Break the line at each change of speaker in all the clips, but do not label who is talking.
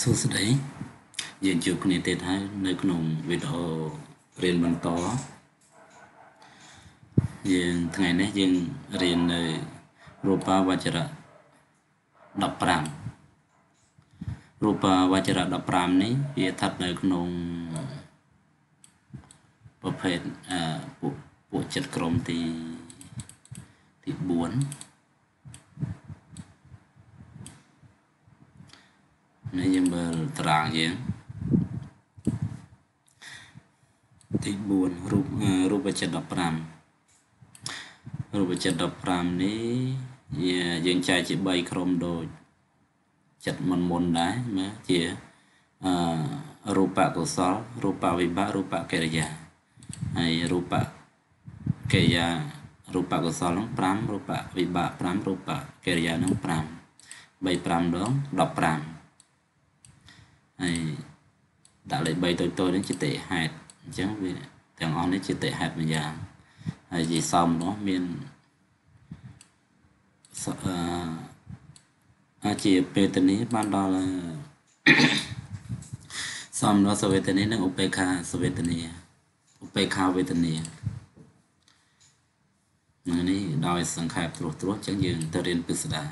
សួស្តីយើងជួបគ្នាទៀតហើយនៅក្នុងវីដេអូរៀនបន្តយើងថ្ងៃនេះយើងរៀននៅ រូបាវចរៈ15រូបាវចរៈ15នេះវាស្ថិតនៅ ក្នុងប្រភេទអពួកពួកចិត្តក្រុមទីទី4នេះយើងមើលតារាងយើងទី4រូបរូបចិត្ត15រូបចិត្ត15នេះយើងចែកជា3ក្រុមដូច ចិត្តមុនមុនដែរមើលជាអឺរូបកុសលរូបវិបាក រូបកិរិយាហើយរូបកិរិយារូបកុសលនឹង5រូបវិបាក5រូបកិរិយានឹង5 3 5ដង15ហើយដាក់លេខ3តូចតូចនេះជាតេហេតុអញ្ចឹងវា ទាំងអស់នេះជាតេហេតុមួយយ៉ាងហើយជាសំរបស់មានអឺអាចជាពេទនីបានដល់សំរបស់សវេទនីនិងឧបេខាសវេទនីឧបេខាវេទនីនេះដោយ សង្ខេបត្រួសត្រាសអញ្ចឹងយើងទៅរៀនពិស្ដារ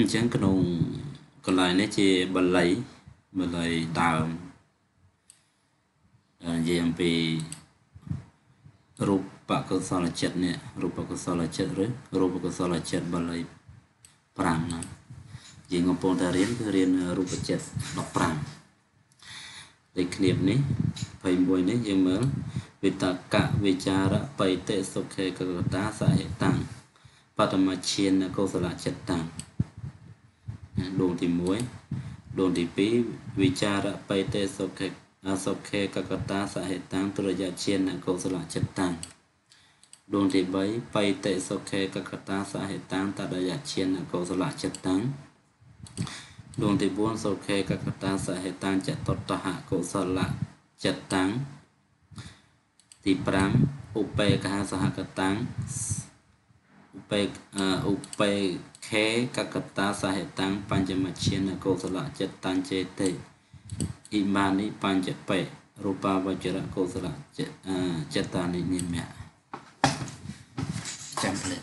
អញ្ចឹងក្នុងកន្លែងនេះជាបាលីបាលីដើមនិយាយអំពីរូបបកុសលចិត្តនេះរូបកុសលចិត្តឬរូបកុសលចិត្តបាលី5ហ្នឹងយើងកំពុងតែរៀនគឺរៀនរូបចិត្ត15ដូចគ្នានេះ21នេះយើងមើលវិតកៈវិចារៈបៃតិសុខេកកតាសហេតាំងបតមឈានកុសលចិត្តតាំងដួងទី1ដួងទី2វិចារបេតេសុខេអសុខេកកតាសហេតាំងទុរយជានកុសលចិត្តតាំងដួងទី3បេតេសុខេកកតាសហេតាំងតដយជានកុសលចិត្តតាំងដួងទី4សុខេកកតាសហេតាំងចតុតហកុសលចិត្តតាំងទី5ឧបេកហសហកតាំងឧបេកឧបេកខេកកតាសហេតាំងបញ្ចមជ្ឈានកុសលចិត្តតាំងចេតិអ៊ីម៉ានីបញ្ចបេរូបាវចរៈកុសលចិត្តតានិនិមៈចាំផ្លែ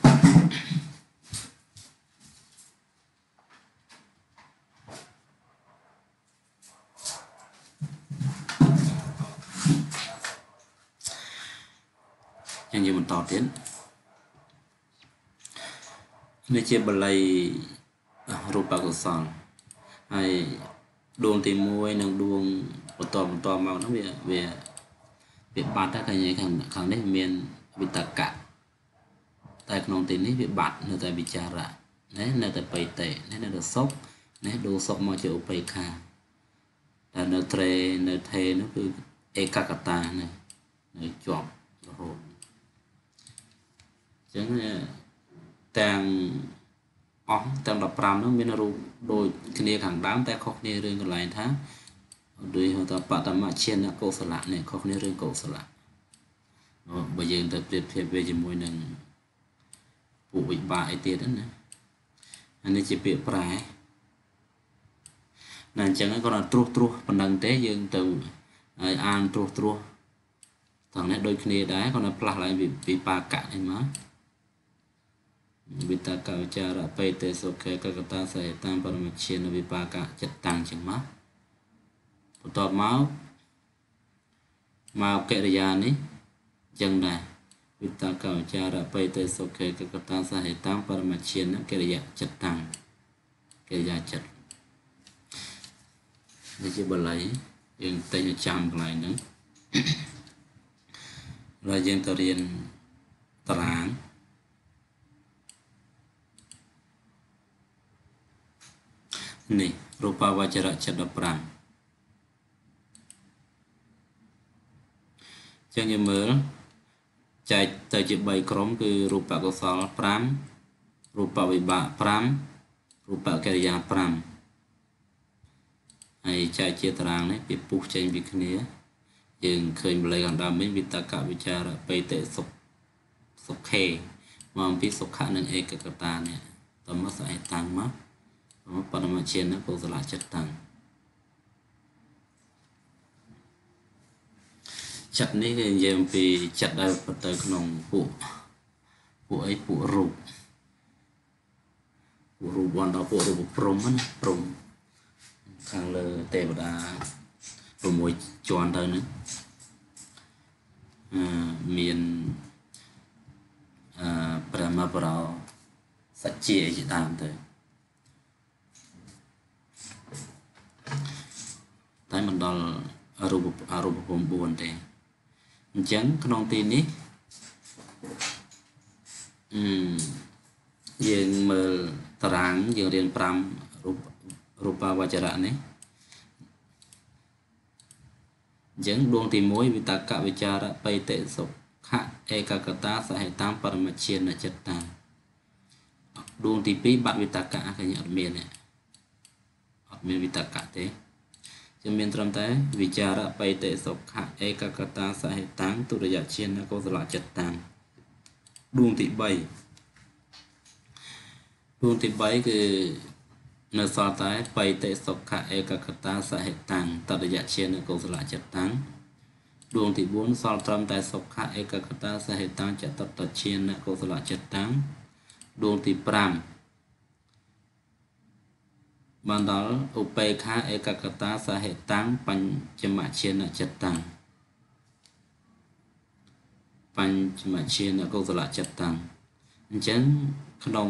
យើងនិយាយបន្តទៀតវាជាបល័យរូបកុសលហើយដួងទី1និងដួងបន្តបន្តមកនោះវាវាវាបាត់តែខាងខាងខាងនេះមានវិតកៈតែក្នុងទីនេះវាបាត់នៅតែវិចារៈណានៅតែបៃតេណានៅតែសុខណាដូសុខមកជាឧបេក្ខាតែនៅត្រេនៅថេនោះគឺឯកកតាណានៅជាប់រហូតអញ្ចឹងទាំងអស់ទាំង15នោះមានរូបដូចគ្នាខាងដើមតែខុសគ្នារឿងកន្លែងថាដូចហៅថាបតមឈានកុសលៈនេះខុសគ្នារឿងកុសលៈបើយើងទៅប្រៀបធៀបវាជាមួយនឹងពួកវិបាកអីទៀតណាអានេះជាពាក្យប្រែណាអញ្ចឹងគាត់ត្រួសត្រួសប៉ុណ្ណឹងទេយើងទៅឲ្យអានត្រួសត្រួសទាំងនេះដូចគ្នាដែរគាត់ផ្លាស់ឡើងវិបាកៈនេះមកវិតកវិចារបេតេសុខេកកតាសហេតាំបរមជានវិបាកចិត្តតាំងជាងមកបន្ទាប់មកមកកិរិយានេះចឹងដែរវិតកវិចារបេតេសុខេកកតាសហេតាំបរមជានកិរិយាចិត្តតាំងកិរិយាចិត្តនេះជាបល័យយើងតែងចាំកន្លែងហ្នឹងហើយយើងទៅរៀនតារាងនេះរូបវចរៈចិត្ត15អញ្ចឹងយើងមើលចែកទៅជា3ក្រុម គឺរូបកុសល5រូបវិបាក5រូបកិរិយា5ហើយចែកជាតារាងនេះវាពុះចេញពីគ្នា យើងឃើញបល័យខាងដើមវិញវិតកវិចារបេតិសុខសុខេមកអំពីសុខៈនិងឯកកតានេះតមសអេតាំងមកបរមជាណាកុសលចិត្តតាំងចិត្តនេះគឺនិយាយអំពីចិត្តដែលប្រទៅក្នុងពួកពួកអីពួករូបពួករូបបានដល់ពួករូបព្រំណាព្រំខាងលើទេវតា6ជាន់ទៅហ្នឹងអឺមានអឺប្រមបរោសច្ជាជាដើមទៅតែមិនដល់រូបរូបភព4ទេអញ្ចឹងក្នុងទីនេះអឺយើងមើលតារាងយើងរៀន5រូបរូបាវចរៈនេះអញ្ចឹងដួងទី1វិតកវិចារបៃតិសុខៈឯកកតាសហេតាមបរមជាណចិត្តតាដួងទី2បាត់វិតកៈឃើញអត់មានអត់មានវិតកៈទេគឺមានត្រឹមតែវិចារបៃតិសុខៈឯកកតាសហេតាំងទុរយជានកុសលចិត្តតាំងដួងទី3ដួងទី3គឺនៅសល់តែបៃតិសុខៈឯកកតាសហេតាំងតរយជានកុសលចិត្តតាំងដួងទី4សល់ត្រឹមតែសុខៈឯកកតាសហេតាំងចតុតជានកុសលចិត្តតាំងដួងទី5បានដល់ឧបេខាឯកកតាសហេតាំងបញ្ចមជាណចិត្តតាំងបញ្ចមជាណកុសលចិត្តតាំងអញ្ចឹងក្នុង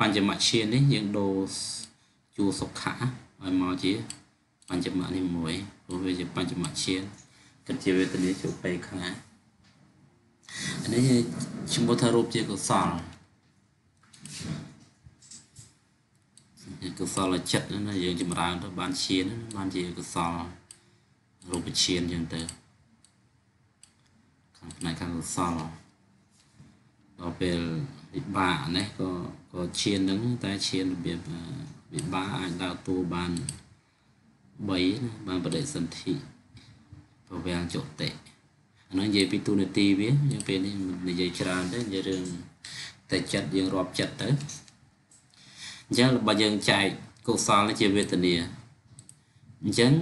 បញ្ចមជានេះយើងដូរជួសុខៈឲ្យមកជាបញ្ចមនេះមួយព្រោះវាជាបញ្ចមជាគិតជាវេទនាជាឧបេខាអានេះឈ្មោះថារូបជាកុសលកុសលចិត្តណាយើងចម្រើនទៅបានឈានបានជាកុសលរូបឈានអញ្ចឹងទៅខាងផ្នែកខាងកុសលដល់ពេលវិបាកនេះក៏ក៏ឈាននឹងតែឈានរបៀបវិបាកអាចដើរតួបាន3បានបដិសន្ធិពវាំងចុតិអានោះនិយាយពីទូនាទីវាយើងពេលនេះមិននិយាយច្រើនទេនិយាយរឿងតែចិត្តយើងរាប់ចិត្តទៅអញ្ចឹងបើយើងចែកកុសលជាវេទនាអញ្ចឹង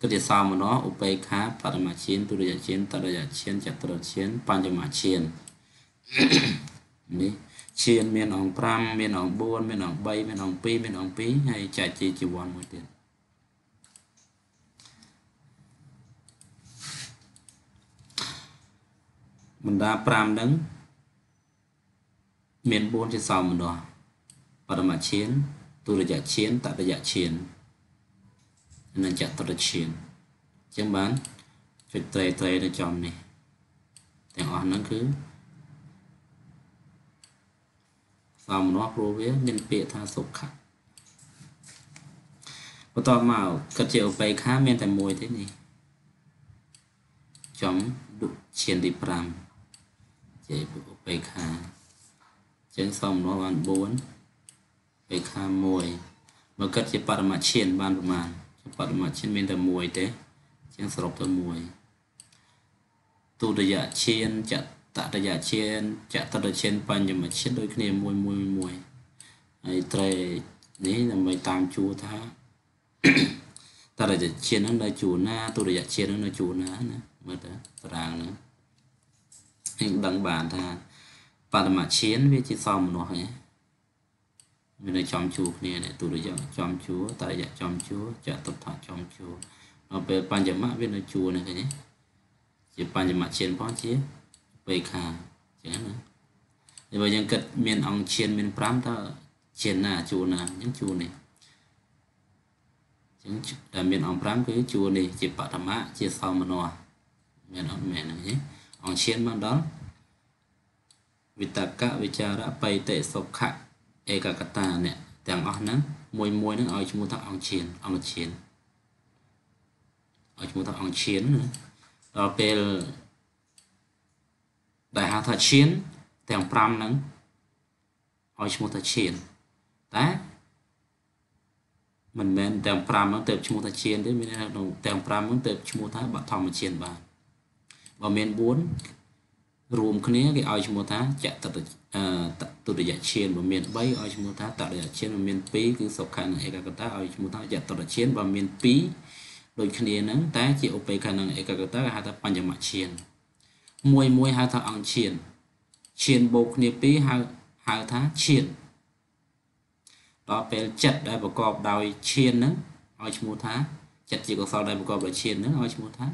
គិតសោមនោឧបេខាបរមជានទុរិយជានតរិយជានចតុរជានបញ្ញមជាននេះជានមានអង្គ5មានអង្គ4មានអង្គ3មានអង្គ2មានអង្គ2ហើយចែកជាជីវ័នមួយទៀតបណ្ដា5ហ្នឹងមាន4ជាសោមនោបរមឈានទុរយឈានតតយឈាននិងចតុរឈានអញ្ចឹងបានចុចត្រីត្រីនៅចំនេះទាំងអស់ហ្នឹងគឺសមនោះព្រោះវាមានពាក្យថាសុខៈបន្តមកគិតជាឧបេខាមានតែមួយទេនេះចំឌុឈានទី5ជាឧបេខាអញ្ចឹងសមនោះបាន4េខា1បើគិតជាបរមឈាន បាន ប្រមាណបរមឈានមានតែ1ទេជាងសរុបទៅ1ទុតិយឈានចតតយឈានចតតឈាន បញ្ញមឈានដូចគ្នាមួយមួយមួយហើយត្រេនេះដើម្បីតាមជួរថាតរយឈាននឹងនៅជួរណាទុតិយឈាននឹងនៅជួរណាណាមើលតើតារាងហ្នឹងខ្ញុំដឹងបានថាបរមឈានវាជាសមមនុស្សហ្នឹងមានន័យចំជួរគ្នានេះទុរយៈចំជួរតរយៈចំជួរចតុដ្ឋចំជួរដល់ពេលបញ្ញមៈវានៅជួរនេះឃើញទេជាបញ្ញមៈឈានផងជាបេខាចឹងណាតែបើយើងគិតមានអង្គឈានមាន5តើឈានណាជួរណាចឹងជួរនេះចឹងតែមានអង្គ5គឺជួរនេះជាបតមៈជាសោមនស្សមានអត់មែនទេអង្គឈានបានដល់វិតកៈវិចារៈបៃតិសុខៈឯកកតាអ្នកទាំងអស់ហ្នឹងមួយមួយហ្នឹងឲ្យឈ្មោះថាអង្គឈានអង្គឈានឲ្យឈ្មោះថាអង្គឈានដល់ពេលដែលហៅថាឈាន ទាំង5ហ្នឹងឲ្យឈ្មោះថាឈានតែមិនមែនទាំង5ហ្នឹងទៅឈ្មោះថាឈានទេមានន័យថាទាំង5ហ្នឹងទៅឈ្មោះថាបឋមឈានបានបើមាន4រួមគ្នាវាឲ្យឈ្មោះថាចតតទុតិយឈានបើមាន3ឲ្យឈ្មោះថាតតិយឈានបើមាន2គឺសុខៈនិងឯកកតាឲ្យឈ្មោះថាចតតឈានបើមាន2ដូចគ្នាហ្នឹង តែ ជាឧបេខៈនិងឯកកតាគេហៅថាបញ្ញមឈានមួយមួយហៅថាអង្គឈានឈានបូកគ្នា2ហៅហៅថាឈានដល់ពេលចិត្តដែលប្រកបដោយឈានហ្នឹងឲ្យឈ្មោះថាចិត្តជាកុសលដែលប្រកបដោយឈានហ្នឹងឲ្យឈ្មោះថា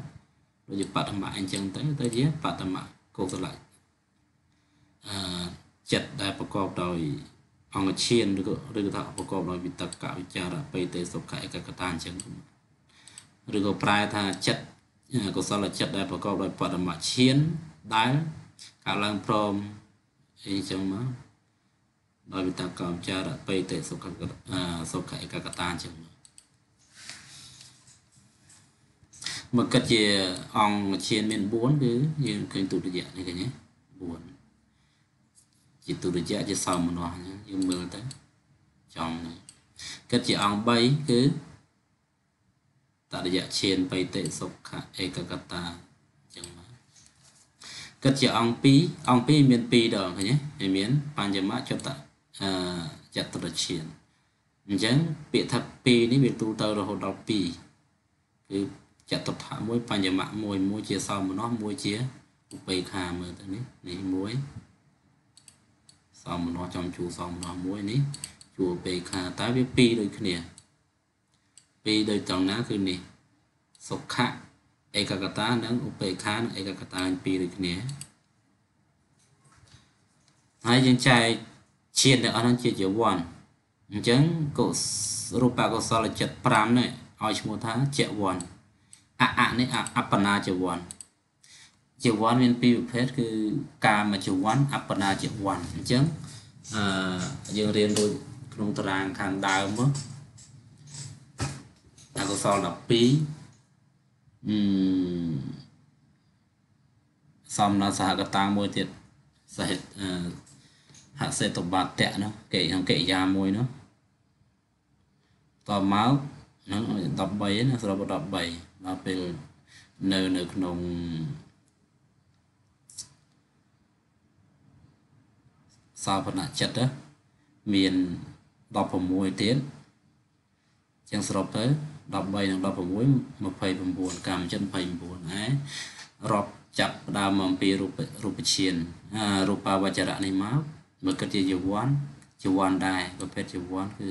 ដូចជាបតមៈអញ្ចឹងទៅទៅជាបតមៈគោកស្រឡាញ់អឺចិត្តដែលប្រកបដោយអង្គឈានឬក៏ឬក៏ថាប្រកបដោយវិតកវិចារបេទេសុខឯកកតាអញ្ចឹងឬក៏ប្រែថាចិត្តកុសលចិត្តដែលប្រកបដោយបរមឈានដែលកើតឡើងព្រមអីចឹងមកដោយវិតកវិចារបេទេសុខសុខឯកកតាអញ្ចឹងមកមកគិតជាអង្គមឈានមាន4គឺយើងឃើញទុតិយៈនេះឃើញទេ4ជាទុតិយៈជាសោមនស្សយើងមើលទៅចំគិតជាអង្គ3គឺតរយៈឈានបៃតិសុខៈឯកកតាចឹងមកគិតជាអង្គ2អង្គ2មាន2ដងឃើញទេមានបញ្ញមៈចតអចតរឈានអញ្ចឹងពាក្យថា2នេះវាទូទៅរហូតដល់2គឺចតុដ្ឋៈមួយបញ្ញមៈមួយមួយជាសោមនស្សមួយជាឧបេក្ខាមើលទៅនេះនេះមួយសោមនស្សចំជួសោមនស្សមួយនេះ ជួឧបេក្ខាតើវាពីរដូចគ្នា ពីរដូចត្រង់ណាគឺនេះ សុខៈឯកកតានិងឧបេក្ខានិងឯកកតាពីរដូចគ្នាហើយយើងចែកជាតិទាំងអស់ហ្នឹងជាជាវ័នអញ្ចឹងកុរូបកុសលចិត្ត5នេះឲ្យឈ្មោះថាជាវ័នអអនេះអបណាចវ័នចវ័នមានពីរប្រភេទគឺកាមចវ័នអបណាចវ័នអញ្ចឹងអឺយើងរៀនដូចក្នុងតារាងខាងដើមមកអកុសល12អឺសំណាសហកតាំងមួយទៀតសហិតហសេតបាតៈនោះគេក្នុងកិរិយាមួយនោះតមកនឹង13ណាសរុប13ដល់ពេលនៅនៅក្នុងសាវនចិត្តមាន16ទៀតចឹងសរុបទៅ13និង16 29កម្មចិត្ត29ហើយរាប់ចាប់ផ្ដើមអំពីរូបរូបឈានរូបាវចរៈនេះមកមកគិតជាយវ័នយវ័នដែរប្រភេទយវ័នគឺ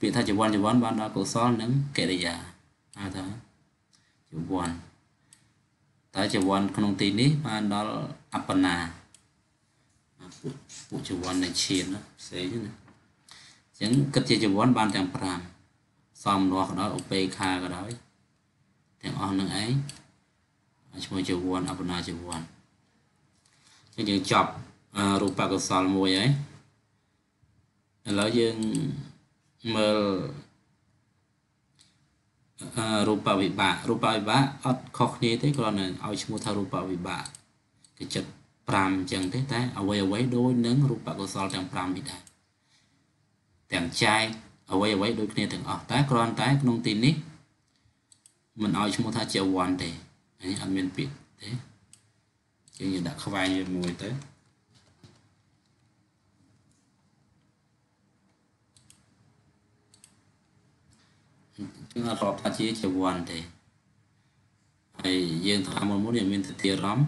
ពាក្យថាយវ័នយវ័នបានដល់កុសលនិងកិរិយាហៅថាជាវ័នតើជាវ័នក្នុងទីនេះបានដល់អបណាពួកពួកជាវ័ននៃឈានផ្សេងណាអញ្ចឹងគិតជាជាវ័នបានទាំង5សំនោះក៏ដោយឧបេខាក៏ដោយ ទាំងអស់នឹងឯងឈ្មោះជាវ័នអបណាជាវ័នអញ្ចឹងយើងចប់រូបកុសលមួយហើយឥឡូវយើងមើលរូបវិបាករូបវិបាកអត់ខុសគ្នាទេគ្រាន់តែឲ្យឈ្មោះថារូបវិបាកគឺចិត្ត5អញ្ចឹងទេតែ អ្វីអ្វីដូចនឹងរូបកុសលទាំង5នេះដែរទាំងចែកអ្វីអ្វីដូចគ្នាទាំងអស់តែគ្រាន់តែក្នុងទីនេះមិនឲ្យឈ្មោះថាជាវ័នទេនេះអត់មានពាក្យទេយើងដាក់ខ្វែងជាមួយទៅគឺអត់ប្រកបថាជាជាវ័នទេហើយយើងថាមុនមុនយើងមានទតិរំ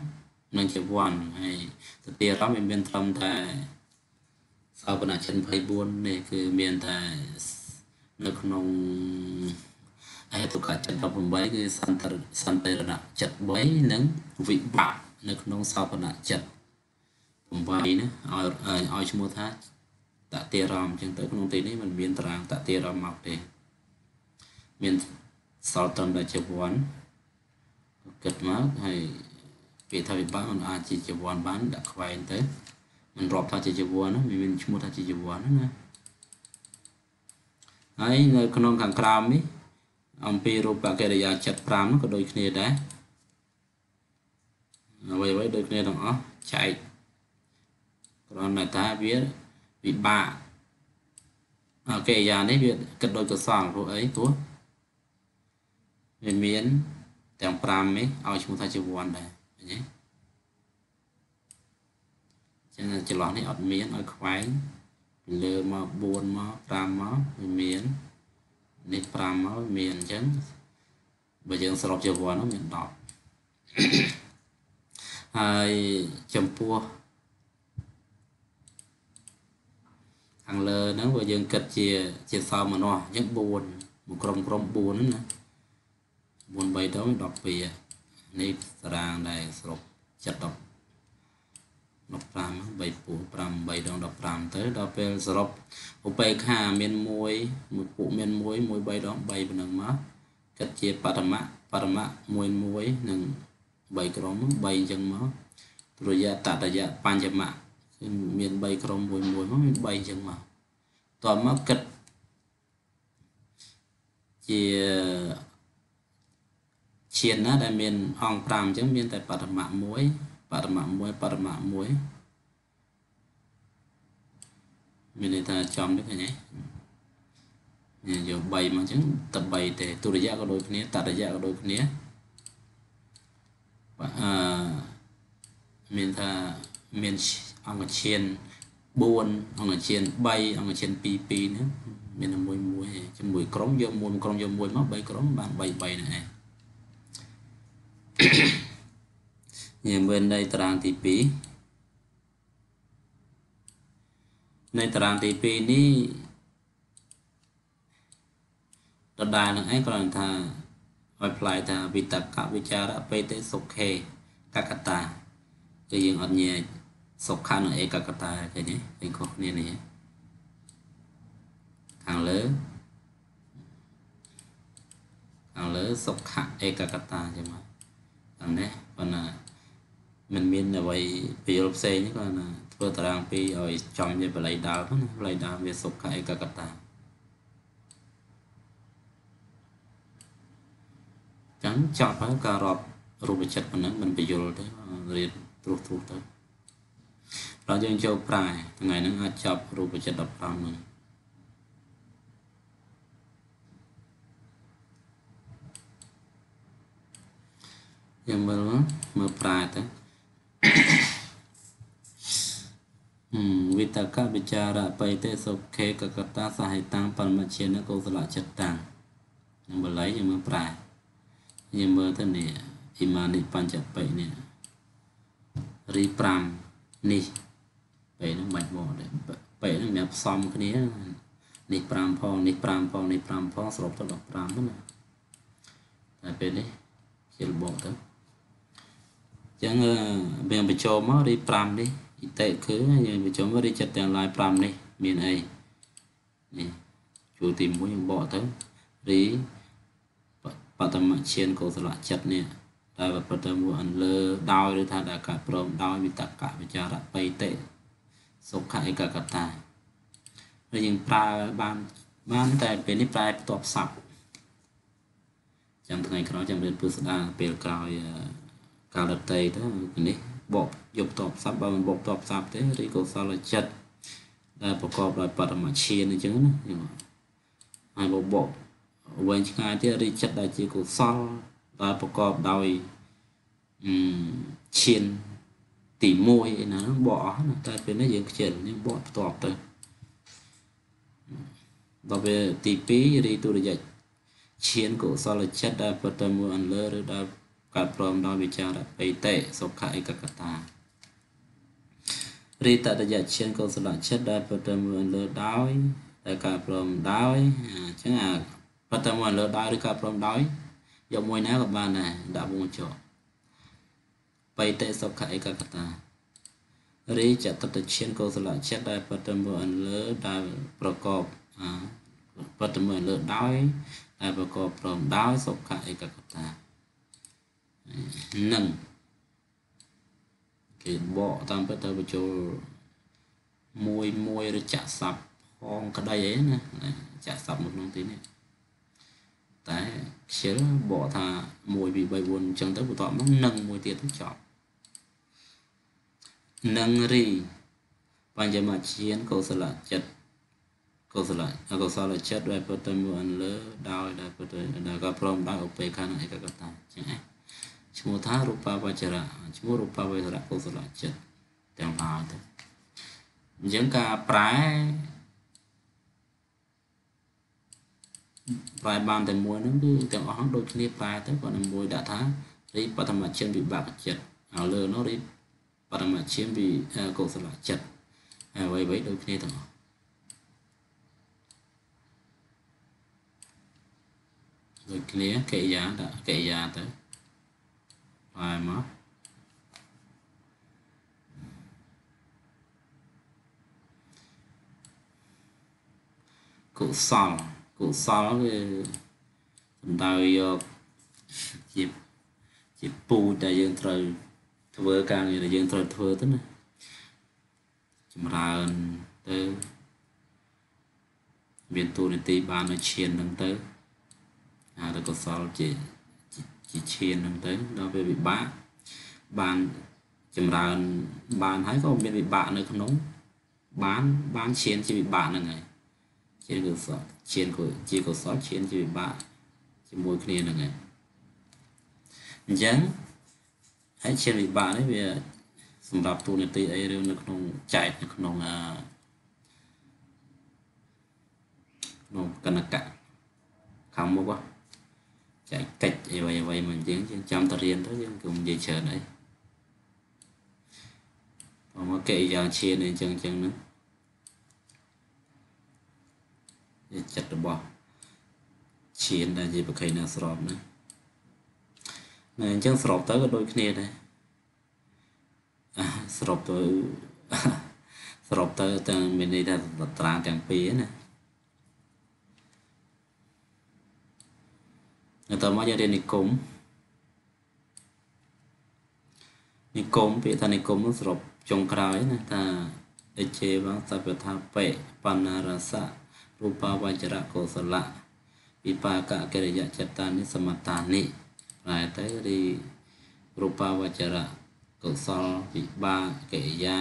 និងជាវ័នហើយទតិរំវាមានត្រឹមតែសោបនចិន24នេះគឺមានតែនៅក្នុងអហេតុកចិត្ត18គឺសន្តរសន្តរណៈចិត្ត3និង វិបាកនៅក្នុងសោបនៈចិត្ត8ណាឲ្យឲ្យឈ្មោះថាតតិរមអញ្ចឹងទៅក្នុងទីនេះมันមានតារាងតតិរមមកទេមានសល់តន់ដល់ជាវ័នគិតមកហើយពេលថាវិបាកមិនអាចជាជីវ័នបានដាក់ខ្វែងទៅមិនរាប់ថាជាជីវ័នណាវាមានឈ្មោះថាជាជីវ័នណាហើយនៅក្នុងខាងក្រោមនេះ អំពីរូបកិរិយា75នោះក៏ដូចគ្នាដែរអ្វីអ្វីដូចគ្នាទាំងអស់ចែកគ្រាន់តែថាវាវិបាកកិរិយានេះវាគិតដូចកសលព្រោះអីព្រោះវាមាន ទាំង5នេះឲ្យឈ្មោះថាជាវ័នដែរឃើញទេចឹងចន្លោះនេះអត់មានឲ្យខ្វែងពីលើមក4មក5មកវាមាននេះ5មកមានអញ្ចឹងបើយើងសរុបជាវ័ននោះមាន10ហើយចំពោះខាងលើហ្នឹងបើយើងគិតជា ជាសោមនស្សអញ្ចឹង4មួយក្រុមក្រុម4ហ្នឹងណា4 3ដង12នេះតារាងដែរសរុប7 10 15 3ពូ8ដង15ទៅដល់ពេលសរុបឧបេក្ខាមាន1មួយពូមាន1 1 3ដង3ប៉ុណ្ណឹងមកគិតជាបរមៈបរមៈ1 1និង3ក្រុម3អញ្ចឹងមកព្រយៈតតយៈបញ្ញមៈគឺមាន3ក្រុម1 1មកមាន3អញ្ចឹងមកតមកគិតជាឈានណាដែលមានអង្គ5អញ្ចឹងមាន តែបរមៈ1បរមៈ1បរមៈ1មានន័យថាចំនេះឃើញទេយក3មកអញ្ចឹងត3ទេទុរិយៈក៏ដូចគ្នា តរិយៈក៏ដូចគ្នាបាទអឺមានថាមានអង្គឈាន4អង្គឈាន3អង្គឈាន2 2ហ្នឹងមានតែមួយមួយជាមួយក្រុមយកមួយក្រុមយកមួយមក3ក្រុមបាន3 3ហ្នឹងឯងយើងមានន័យតារាងទី2នៃតារាងទី2នេះដដែលនឹងឯងគ្រាន់ថាឲ្យផ្លាយថាវិតកវិចារៈបេតិសុខេកកតាគឺយើងអត់ញែកសុខៈនិងឯកកតាគេនេះឃើញខុសគ្នានេះខាងលើខាងលើសុខៈឯកកតាចឹងមកអានេះប៉ុន្តែมันមានអ្វីពីលផ្សេងគាត់ណាធ្វើតារាងពីឲ្យចំជាបល័យដើមណាបល័យដើមវាសុខខឯកកតាចាំចប់ហើយការរាប់រូបចិត្តប៉ុណ្ណឹងมันពយល់ទេរៀនត្រុសត្រុសទៅដល់យើងចូលប្រែថ្ងៃហ្នឹងអាចចប់រូបចិត្ត15ហ្នឹងយើងមើលមើលប្រែទៅវិតកវិចារៈបៃតេសុខេកកតាសហេតាំងបរមជានកុសលចិត្តតាំងនឹងបល័យយើងមើលប្រែយើងមើលទៅនេះអ៊ីម៉ានិបញ្ចបិនេះរី5នេះបេនឹងបាច់មកដែរបេនឹងមានផ្សំគ្នានេះ5ផងនេះ5ផងនេះ5ផងសរុបទៅដល់5ហ្នឹងតែពេលនេះជារបបទៅចឹងវាបញ្ចូលមករី5នេះអ៊ីតេគឺយើងបញ្ចូលមករីចិត្តទាំងឡាយ5នេះមានអីនេះជួរទី1យើងបកទៅរីបតមឈានកុសលចិត្តនេះដែលបតមួយអន្លើដោយឬថាដែលកាត់ព្រមដោយវិតកវិចារបៃតិសុខឯកកតាហើយយើងប្រើបានបានតែពេលនេះប្រែផ្ទាប់សັບចាំថ្ងៃក្រោយចាំរៀនពឹស្ដាពេលក្រោយអឺកាលដតីទៅនេះបកយកតបស័ព្ទបើមិនបកតបស័ព្ទទេឬកុសលចិត្តដែល ប្រកបដោយបរមឈានអញ្ចឹងណាហើយបបកវែងឆ្ងាយទៀតរីចិត្តដែលជាកុសលដែលប្រកបដោយឈានទី1ឯណាបកអស់ណាតែពេលនេះយើងខ្ជិលយើងបកផ្ទាប់ទៅដល់ពេលទី2រីទុរយៈឈានកុសលចិត្តដែលប្រទៅមួយអន្លើឬដែលកើតព្រមដោយវិចារបិតិសុខឯកកតារីតតយៈឈិនកុសលចិត្តដែលប្រទើមើលលើដោយដែលកើតព្រមដោយអញ្ចឹងអាប្រទើមើលលើដោយឬកើតព្រមដោយយកមួយណាក៏បានដែរដាក់វងចោបិតិសុខឯកកតារីចតតឈិនកុសលចិត្តដែលប្រទើមើលលើដែលប្រកបអាប្រទើមើលលើដោយដែលប្រកបព្រមដោយសុខឯកកតានឹងគេបកតាមពិតទៅបញ្ចូលមួយមួយរចៈស័ព្ទផងក្តីអីណាចាក់ស័ព្ទមកក្នុងទីនេះតែខ្ជិលបកថា1 2 3 4អញ្ចឹងទៅបន្ទាប់មកនឹងមួយទៀតទៅចប់នឹងរីបញ្ញមជានកុសលចិត្តកុសលអកុសលចិត្តដែលប្រទៅមួយអន្លើដោយដែលប្រទៅដែលក៏ព្រមដោយឧបេខានិងឯកកតាចឹងឯងឈ្មោះថារូបាវចរៈឈ្មោះរូបាវចរៈកុសលចិត្តទាំងឡាយទៅអញ្ចឹងការប្រែប្រែបានតែមួយហ្នឹងគឺទាំងអស់ដូចគ្នាប្រែទៅគាត់នឹងមួយដាក់ថារីបតមជនវិបាកចិត្តហើយលើនោះរីបតមជនវិកុសលចិត្តហើយអ្វីៗដូចគ្នាទាំងអស់ដូចគ្នាកិរិយាដាក់កិរិយាទៅ Timer. Cụ sal. Cụ sal thì chúng ta vô chịp chịp bù cho dương trời thơ càng như là dương trời thơ tức nè chúng ta tới មានតួនាទីបាននៅឈាននឹងទៅអាទៅកុសលជាជាឈានហ្នឹងទៅដល់ពេលវិបាកបានចម្រើនបានហើយក៏មានវិបាកនៅក្នុងបានបានឈានជាវិបាកហ្នឹងហើយឈានកុសលឈានជាកុសលឈានជាវិបាកជាមួយគ្នាហ្នឹងហើយអញ្ចឹងហើយឈានវិបាកនេះវាសម្រាប់ទូនាទីអីឬនៅក្នុងចែកនៅក្នុងអក្នុងកណកៈខាងមុខហ្នឹងចែកកិច្ចអីវ៉ៃអីវ៉ៃមកអញ្ចឹងយើងចាំតរៀនទៅយើងកុំនិយាយច្រើនអីបើមកកិច្ចយ៉ាងឈានអីអញ្ចឹងអញ្ចឹងហ្នឹងជាចិត្តរបស់ឈានដែលជាប្រខៃណាស្របណាណែអញ្ចឹងស្របទៅក៏ដូចគ្នាដែរអាស្របទៅស្របទៅទាំងមានន័យថាតត្រាទាំងពីរណានៅតមកយើងរៀននិគមនិគមពាក្យថានិគមនោះសរុបចុងក្រោយណាថាអេជេវងសពថាបេបណ្ណារសៈរូបាវចរៈកុសលៈវិបាកកិរិយចតានិសមតានិប្រែទៅរីរូបាវចរៈកុសលវិបាកកិរិយា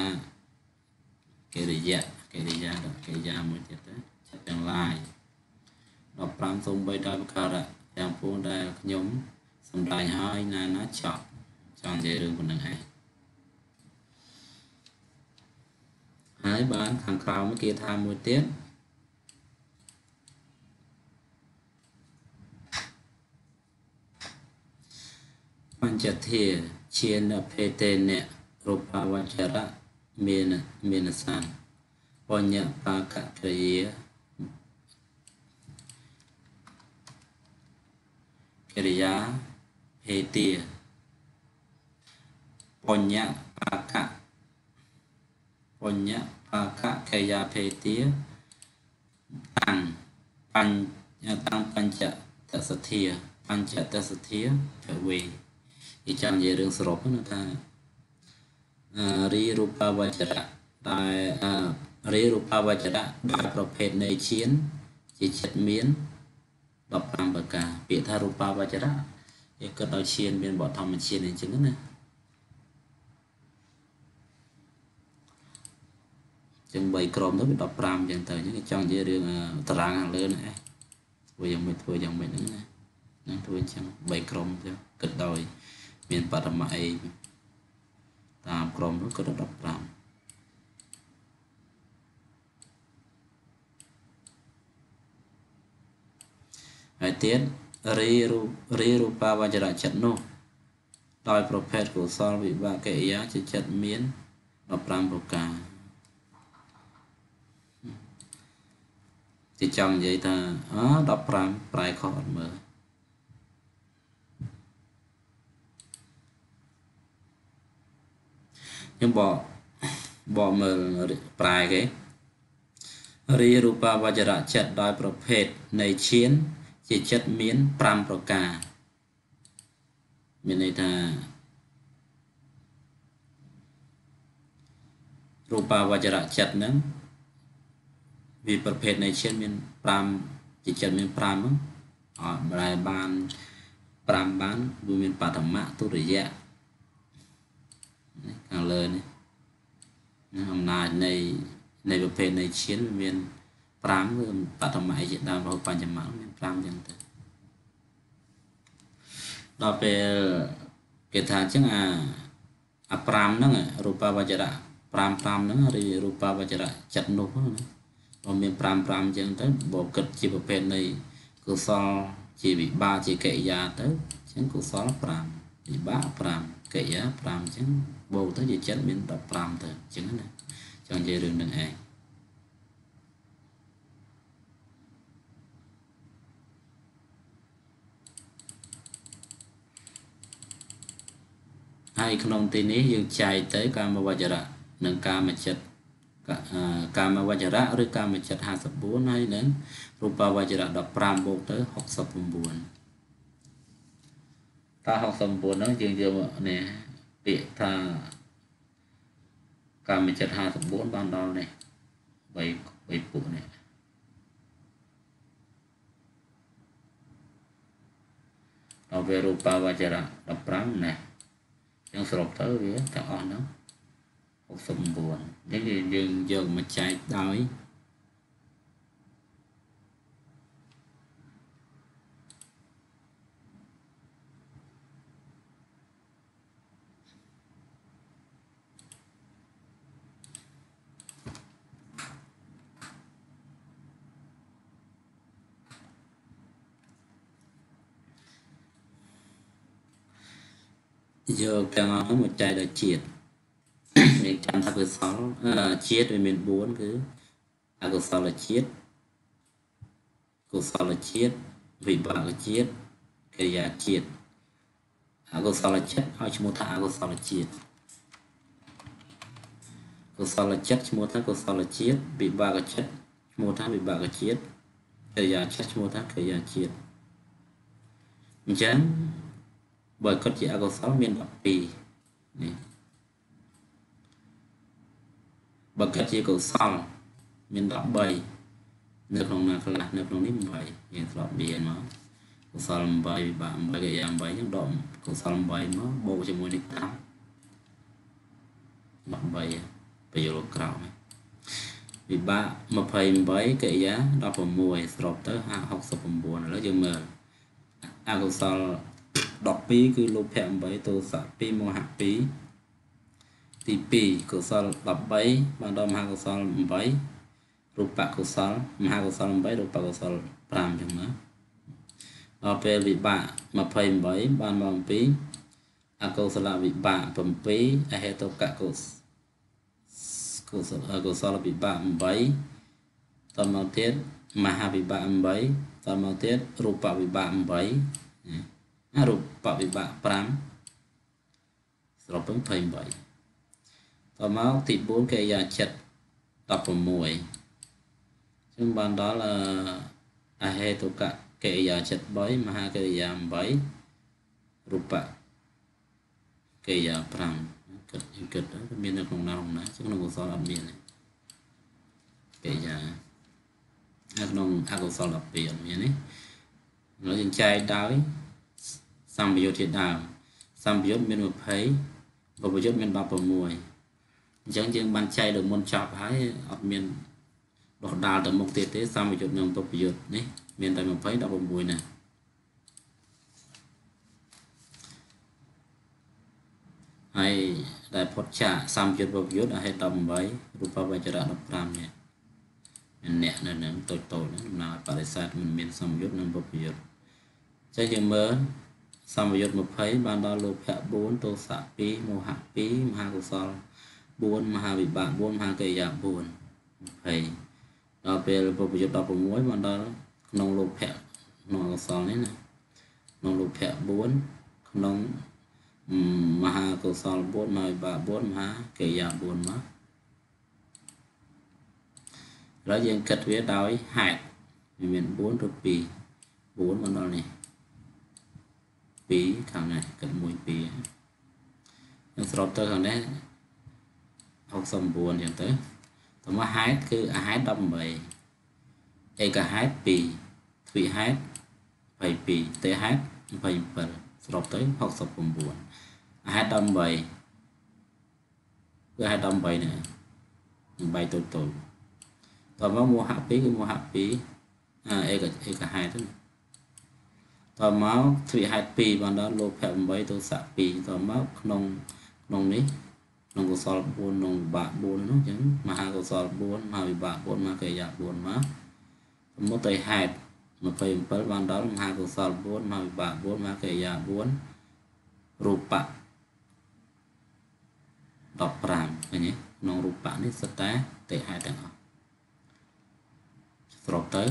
កិរិយៈកិរិយាកិរិយាមួយទៀតចិត្តទាំងឡាយ15សំបីដល់ប្រការៈទាំងពូដែលខ្ញុំសម្ដែងហើយណាណាចប់ចង់និយាយរឿងប៉ុណ្្នឹងឯងហើយបានខាងក្រោមគេថាមួយទៀតបញ្ចធាជានភេតេនៈរូបវចរៈមានមានសានបញ្ញបាកក្រិយាកិរិយាភេទាបញ្ញបាកៈបញ្ញបាកៈកិរិយាភេទាតាំងបញ្ញតាំងបញ្ចតសធាបញ្ចតសធាភវេគេចង់និយាយរឿងសរុបណាថារីរូបវចរៈដែលរីរូបវចរៈបែបប្រភេទនៃឈានជាចិត្តមាន15ប្រការពាក្យថារូបាវចរៈយើងគិតដល់ឈាន មានបទធម្មឈានអញ្ចឹងណាចឹង3ក្រុមទៅវា15អញ្ចឹងទៅអញ្ចឹងគេចង់និយាយរឿងតារាងខាងលើហ្នឹងឯងធ្វើយ៉ាងម៉េចធ្វើយ៉ាងម៉េចហ្នឹងណានឹងធ្វើអញ្ចឹង3ក្រុមទៅគិតដោយមានបរមអីតាមក្រុមនោះគិតដល់15ហើយទៀតរីរូរីរូបាវចរៈចិត្តនោះដោយ ប្រភេទកុសលវិបាកកិរិយាជាចិត្តមាន15ប្រការជាចង់និយាយថាអ15ប្រែខុសអត់មើលខ្ញុំបកបកមើលប្រែគេ រីរូបាវចរៈចិត្តដោយ ប្រភេទនៃឈានជាចិត្តមាន5ប្រការមានន័យថារូបាវចរៈចិត្តហ្នឹងវាប្រភេទនៃចិត្តមាន5ជាចិត្តមាន5ហ្នឹងអត់ដែលបាន5បានវាមានបតមៈទុរយៈខាងលើនេះអំណាចនៃនៃប្រភេទនៃឈាន មាន5គឺបតមៈជាដើមរហូតបញ្ចមៈមាន5អញ្ចឹងទៅដល់ពេលគេថាអញ្ចឹងអាអា5ហ្នឹងរូបវចរៈ5 5ហ្នឹងឬរូបវចរៈចិត្តនោះណាបើមាន5 5អញ្ចឹងទៅបើគិតជាប្រភេទនៃកុសលជាវិបាកជាកិរិយាទៅអញ្ចឹងកុសល5វិបាក5កិរិយា5អញ្ចឹងបូកទៅជាចិត្តមាន15ទៅអញ្ចឹងណាចង់និយាយរឿងហ្នឹងឯងហើយក្នុងទីនេះយើងចែកទៅកាមវចរៈនិងកាមចិត្តកាមវចរៈឬកាមចិត្ត54ហើយនឹងរូបវចរៈ15បូកទៅ69តើ69ហ្នឹងយើងយកនេះពាក្យថាកាមចិត្ត54បានដល់នេះ3 3ពួកនេះដល់វារូបវចរៈ15ណាចឹងសរុបទៅវាទាំងអស់ហ្នឹង69នេះយើងយកមកចែកដោយ0.5យកទាំងអស់មកចែកដល់ជាតិយើងចាំថាកុសលជាតិវាមាន4គឺអកុសលជាតិកុសលជាតិវិបាកជាតិកិរិយាជាតិអកុសលចិត្តឲ្យឈ្មោះថាអកុសលជាតិកុសលចិត្តឈ្មោះថាកុសលជាតិវិបាកចិត្តឈ្មោះថា វិបាកជាតិកិរិយាចិត្តឈ្មោះថាកិរិយាជាតិអញ្ចឹងបើគិតជាអកុសលមាន12នេះបើគិតជាកុសលមាន13នៅក្នុងណាខ្លះនៅក្នុងនេះ8យើងធ្លាប់មានមកកុសល8វិបាក8កិរិយា8អញ្ចឹងដកកុសល8មកបូកជាមួយនេះតាម18បញ្យលក្រោមវិបាក28កិរិយា16ស្របទៅ569ឥឡូវយើងមើលអកុសល12គឺលោភៈ8ទោសៈ2មោហៈ2ទី2កុសល13បានដល់មហាកុសល8រូបកុសលមហាកុសល8រូបកុសល5អញ្ចឹងណាដល់ពេលវិបាក28បានមក2អកុសលវិបាក7អហេតុកកុសកុសលអកុសលវិបាក8តមកទៀតមហាវិបាក8តមកទៀតរូបវិបាក8អរូបវិបាក5ស្របវិញ28តមកទី4កិរិយាចិត្ត16ចឹងបានដល់អហេតុកកិរិយាចិត្ត3មហាកិរិយា8រូបកិរិយា5គិតគិតមាននៅក្នុងណាក្នុងណាចឹងក្នុងកុសលអត់មានកិរិយានៅក្នុងអកុសល12អត់មានទេឥឡូវយើងចែកដោយសម្បយុទ្ធជាដើមសម្បយុទ្ធមាន20ឧបយុទ្ធមាន16អញ្ចឹងយើងបានចែកដល់មុនចប់ហើយអត់មានដោះដាលទៅមុខទៀតទេសម្បយុទ្ធនិងឧបយុទ្ធនេះមានតែ20 16ណាហើយដែលផុតចាកសម្បយុទ្ធឧបយុទ្ធហេតុ18រូបវចរៈ15នេះអ្នកនៅនឹងតូចតូចនឹងដំណើរបរិស័ទមិនមានសម្យុទ្ធនិងឧបយុទ្ធចឹងយើងមើលសមយុទ្ធ20បានដល់លោភៈ4ទោសៈ2មោហៈ2មហាកុសល4មហាវិបាក4មហាកិរិយា4 20ដល់ពេលពុទ្ធយុទ្ធ16បានដល់ក្នុងលោភៈក្នុងអកុសលនេះណាក្នុងលោភៈ4ក្នុងមហាកុសល4មហាវិបាក4មហាកិរិយា4មកឥឡូវយើងគិតវាដោយហេតុវាមាន4ទៅ2 4មកដល់នេះ2ខាងនេះគិត1 2នឹងស្របទៅខាងនេះ69អញ្ចឹងទៅតម្រូវហេតុគឺអាហេតុ18ឯកហេតុ2ទ្វិហេតុ22តេហេតុ27ស្របទៅ69អាហេតុ18គឺអាហេតុ18នេះ18តូចតូចតមកមោហៈ2គឺមោហៈ2អេកឯកហេតុហ្នឹងតមកធ្លាហេតុ2បានដល់លោភៈ8ទោសៈ2តមកក្នុងក្នុងនេះក្នុងកុសល4ក្នុងវិបាក4នោះអញ្ចឹងមហាកុសល4មហាវិបាក4មហាកិរិយា4មកសមុទ័យហេតុ27បានដល់មហាកុសល4មហាវិបាក4មហាកិរិយា4រូបៈ15ឃើញទេក្នុងរូបៈនេះសិតតាទេហេតុទាំងអស់ស្របទៅ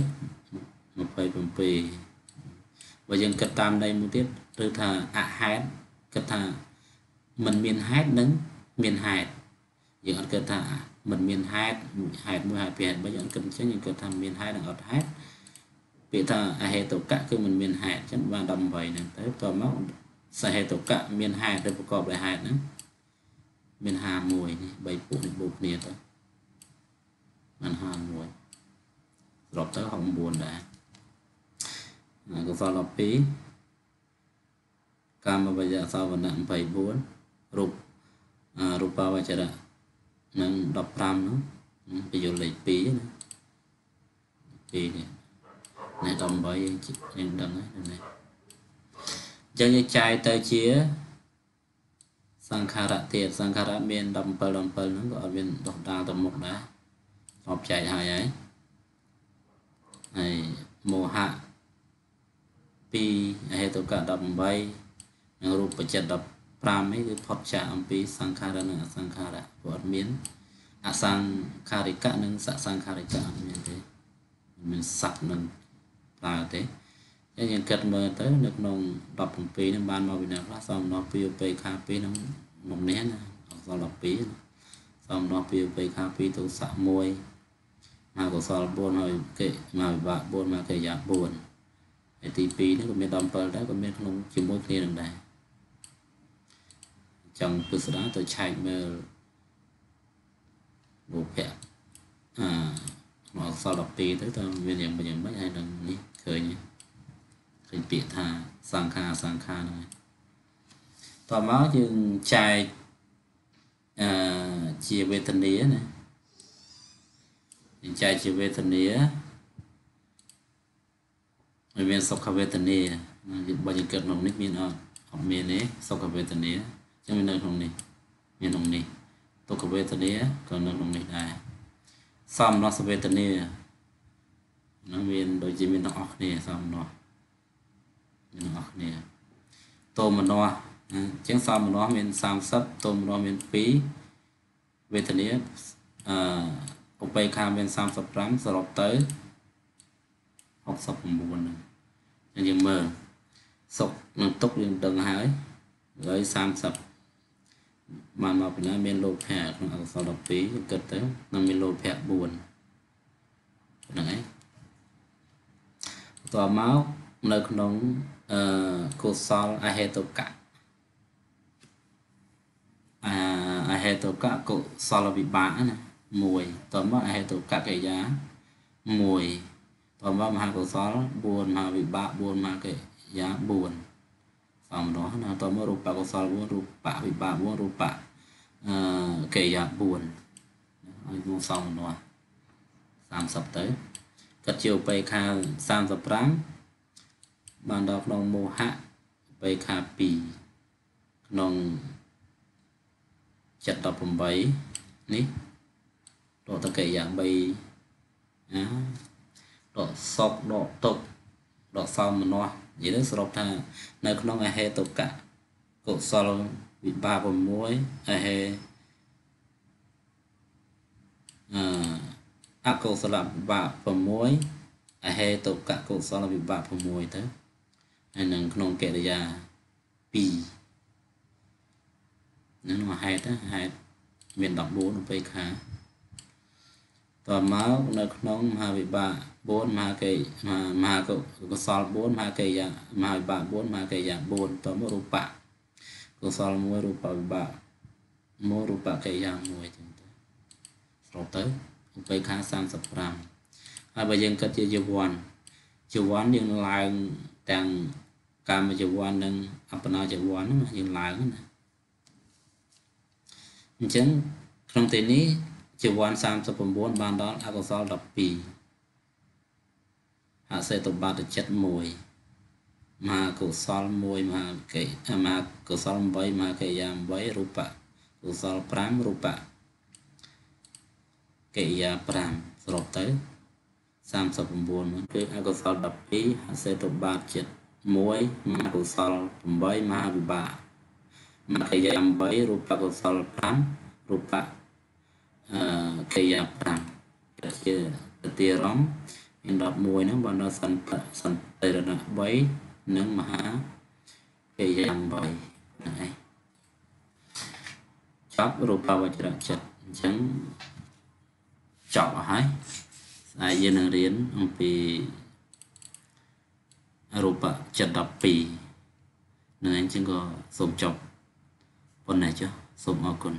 27បើយើងគិតតាមន័យមួយទៀតឬថាអហេតុគិតថាมันមានហេតុនិងមានហេតុយើងអត់គិតថាมันមានហេតុហេតុមួយហេតុពីរហេតុបីយើងគិតអញ្ចឹងយើងគិតថាមានហេតុនិងអត់ហេតុពាក្យថាអហេតុកៈគឺมันមានហេតុអញ្ចឹងបាន18ហ្នឹងទៅតមកសហេតុកៈមានហេតុឬប្រកបដោយហេតុហ្នឹងមាន51នេះ3ពួកនេះបូកគ្នាទៅបាន51ស្របទៅ69ដែរកុសល12កម្មវយៈសវនៈ24រូបរូបវចរៈនឹង15នោះពីយល់លេខ2ណា2នេះនេះ18យើងយើងដឹងហើយនេះអញ្ចឹងយើងចាយទៅជាសង្ខារៈទៀតសង្ខារៈមាន17 17ហ្នឹងក៏អត់មានដុសដាលទៅមុខដែរស្បចែកហើយហើយហើយមោហៈ2អហេតុកៈ18និងរូបចិត្ត15នេះគឺផុតចាកអំពីសង្ខារនិងអសង្ខារៈព្រោះអត់មានអសង្ខារិកៈនិងសសង្ខារិកៈអត់មានទេមានសັບនឹងប្រើទេអញ្ចឹងយើងគិតមើលទៅ នៅក្នុង17នឹងបានមកវិញ្ញាណខ្លះសំណោះពីឧបេខា2នឹងមុំនេះណាអសល12សំណោះពីឧបេខា2ទុសៈ1មកកុសល4ហើយគេមកវិបាក4មកកិរិយា4ទី2ហ្នឹងក៏មានដល់7ដែរក៏មានក្នុងជាមួយគ្នានឹងដែរចង់ពិសដាទៅឆែកមើលបុព្វអាមកសល់12ទៅតើមានយ៉ាងម៉េចយ៉ាងម៉េចហើយនឹងនេះឃើញឃើញពាក្យថាសង្ខាសង្ខាហ្នឹងតមកយើងចែកអឺជាវេទនាណាចែកជាវេទនាមិនមានសុខវេទនាបើយើងគិតមកនេះមានអត់អត់មានទេសុខវេទនាចឹងមាននៅក្នុងនេះមានក្នុងនេះទុក្ខវេទនាក៏នៅក្នុងនេះដែរសំណោះសវេទនានឹងមានដូចជាមានទាំងអស់គ្នាសំណោះមានទាំងអស់គ្នាតោមណោះចឹងសំណោះមាន30តោមណោះមាន2វេទនាអឺឧបេខាមាន35សរុបទៅ69ហ្នឹងយើងមើលសុខនិងទុកយើងដឹងហើយហើយ30បានមកបញ្ញាមាន លោភៈក្នុងអក្សរ12យើងគិតទៅនឹងមានលោភៈ4ហ្នឹងហើយបន្ទាប់មកនៅក្នុងអឺកុសលអហេតុកៈអាអហេតុកៈកុសលវិបាកណា1តមកអហេតុកៈកិយា1សម្បត្តិមហាកុសល4មហាវិបាក4មហាកិយា4សំរោះណាតមករូបកុសល4រូបវិបាក4រូបអឺកិយា4ឲ្យមកសំរោះ30ទៅកាត់ជាឧបេខា35បានដល់ក្នុងមោហៈឧបេខា2ក្នុង718នេះតតកិយា3អាដកសោកដកទុកដកសោមនស្សនិយាយទៅសរុបថា នៅ ក្នុងអហេតុកៈកុសលវិបាក6អហេអអកុសលវិបាក6អហេតុកៈកុសលវិបាក6ទៅហើយនឹងក្នុងកិរិយា2នឹងហេតុហេតុមាន14នៅពេលខាតមកនៅក្នុងមហាវិបាក4មហាកេមហាកុសល4មហាកេយៈមហាវិបាក4មហាកេយៈ4តមករូបៈកុសល1រូបវិបាកមករូបៈកេយៈ1ចឹងទៅស្រុតទៅឧបេខា35ហើយបើយើងគិតជាជីវ័នជីវ័នយើងឡើងទាំងកម្មជីវ័ននិងអបណោជីវ័នណាយើងឡើងណាអញ្ចឹងក្នុងទីនេះជីវ័ន39បានដល់អកុសល12អសេតបាតចិត្ត1មហាកុសល1មហាកិមហាកុសល8មហាកិយា8រូបៈកុសល5រូបៈកិយា5សរុបទៅ39មកគឺអកុសល12អសេតបាតចិត្ត1មហាកុសល8មហាវិបាកមហាកិយា8រូបៈកុសល5រូបៈអកិយា5ដែលជាទារំ11ហ្នឹងបានដល់សន្តសន្តរណៈ3និងមហាពេយ៉ាង3ហ្នឹងឯងចប់រូបវចរចិត្តអញ្ចឹងចប់អស់ហើយស្អែកយើងនឹងរៀនអំពីរូបចិត្ត12ហ្នឹងអញ្ចឹងក៏សូមចប់ប៉ុណ្ណេះចុះសូមអរគុណ